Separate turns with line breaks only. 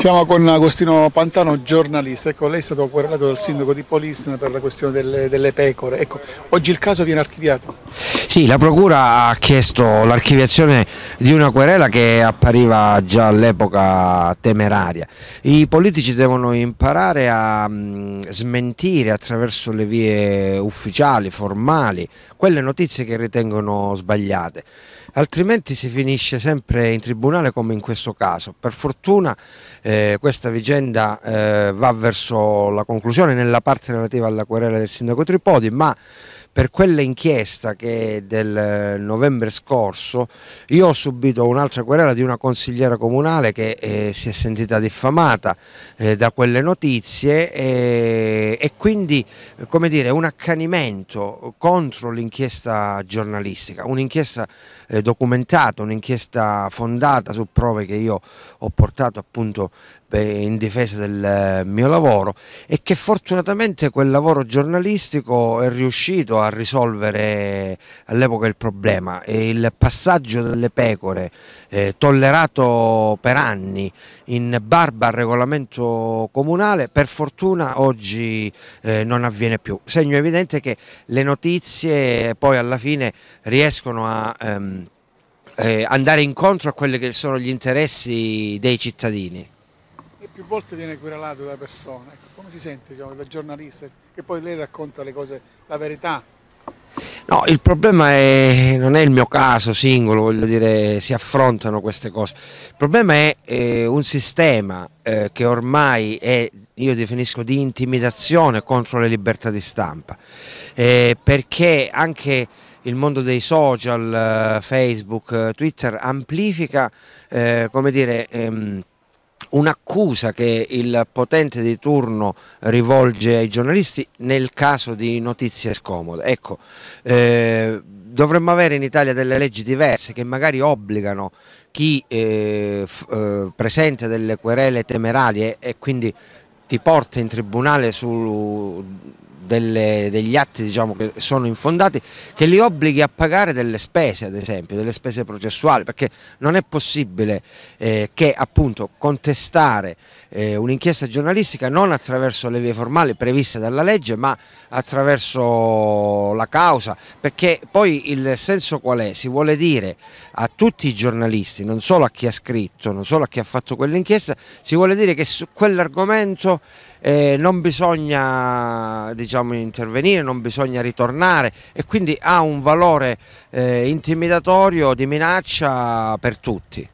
Siamo con Agostino Pantano, giornalista. Ecco, lei è stato correlato dal sindaco di Polistena per la questione delle, delle pecore. Ecco, oggi il caso viene archiviato?
Sì, la Procura ha chiesto l'archiviazione di una querela che appariva già all'epoca temeraria. I politici devono imparare a mm, smentire attraverso le vie ufficiali, formali, quelle notizie che ritengono sbagliate, altrimenti si finisce sempre in tribunale come in questo caso. Per fortuna eh, questa vicenda eh, va verso la conclusione nella parte relativa alla querela del sindaco Tripodi, ma per quell'inchiesta che del eh, novembre scorso io ho subito un'altra querela di una consigliera comunale che eh, si è sentita diffamata eh, da quelle notizie e, e quindi eh, come dire un accanimento contro l'inchiesta giornalistica, un'inchiesta eh, documentata, un'inchiesta fondata su prove che io ho portato appunto in difesa del eh, mio lavoro e che fortunatamente quel lavoro giornalistico è riuscito a risolvere all'epoca il problema e il passaggio delle pecore eh, tollerato per anni in barba al regolamento comunale per fortuna oggi eh, non avviene più. Segno evidente che le notizie poi alla fine riescono a... Ehm, eh, andare incontro a quelli che sono gli interessi dei cittadini
più volte viene querelato da persone. Ecco, come si sente diciamo, da giornalista che poi lei racconta le cose, la verità?
No, il problema è, non è il mio caso singolo, voglio dire, si affrontano queste cose. Il problema è eh, un sistema eh, che ormai è, io definisco, di intimidazione contro le libertà di stampa, eh, perché anche il mondo dei social, eh, Facebook, eh, Twitter amplifica, eh, come dire... Ehm, un'accusa che il potente di turno rivolge ai giornalisti nel caso di notizie scomode. Ecco, eh, dovremmo avere in Italia delle leggi diverse che magari obbligano chi eh, eh, presenta delle querele temerarie e quindi ti porta in tribunale su delle, degli atti diciamo, che sono infondati che li obblighi a pagare delle spese ad esempio, delle spese processuali perché non è possibile eh, che appunto contestare eh, un'inchiesta giornalistica non attraverso le vie formali previste dalla legge ma attraverso la causa perché poi il senso qual è? Si vuole dire a tutti i giornalisti, non solo a chi ha scritto, non solo a chi ha fatto quell'inchiesta, si vuole dire che su quell'argomento eh, non bisogna diciamo, diciamo, intervenire, non bisogna ritornare e quindi ha un valore eh, intimidatorio di minaccia per tutti.